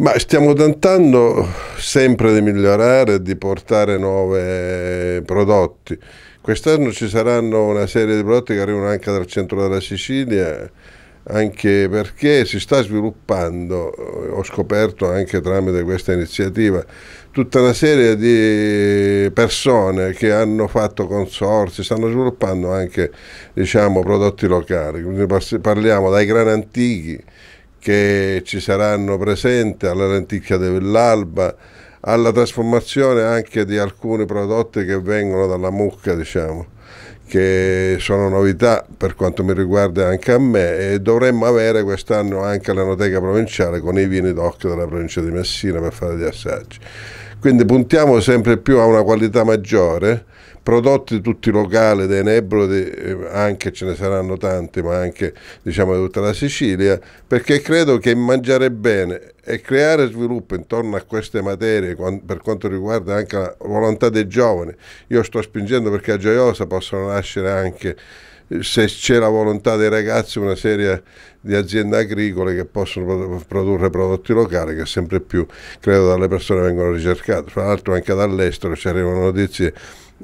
Ma stiamo tentando sempre di migliorare, di portare nuovi prodotti. Quest'anno ci saranno una serie di prodotti che arrivano anche dal centro della Sicilia, anche perché si sta sviluppando, ho scoperto anche tramite questa iniziativa, tutta una serie di persone che hanno fatto consorsi, stanno sviluppando anche diciamo, prodotti locali, quindi parliamo dai grani antichi che ci saranno presenti, alla lenticchia dell'alba, alla trasformazione anche di alcuni prodotti che vengono dalla mucca, diciamo che sono novità per quanto mi riguarda anche a me e dovremmo avere quest'anno anche l'anoteca provinciale con i vini d'occhio della provincia di Messina per fare gli assaggi. Quindi puntiamo sempre più a una qualità maggiore prodotti tutti locali dei Nebrodi, eh, anche ce ne saranno tanti, ma anche diciamo, di tutta la Sicilia, perché credo che mangiare bene e creare sviluppo intorno a queste materie per quanto riguarda anche la volontà dei giovani. Io sto spingendo perché a Gioiosa possono nascere anche se c'è la volontà dei ragazzi una serie di aziende agricole che possono produrre prodotti locali che sempre più credo dalle persone vengono ricercate fra l'altro anche dall'estero ci arrivano notizie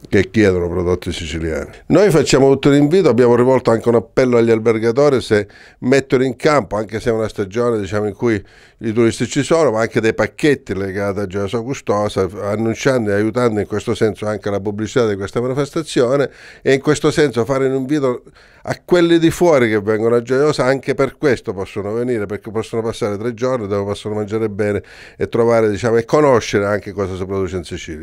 che chiedono prodotti siciliani. Noi facciamo tutto l'invito, abbiamo rivolto anche un appello agli albergatori se mettono in campo, anche se è una stagione diciamo, in cui i turisti questi ci sono, ma anche dei pacchetti legati a Gioia Custosa, annunciando e aiutando in questo senso anche la pubblicità di questa manifestazione e in questo senso fare un invito a quelli di fuori che vengono a Gioiosa, anche per questo possono venire, perché possono passare tre giorni dove possono mangiare bene e trovare diciamo, e conoscere anche cosa si produce in Sicilia.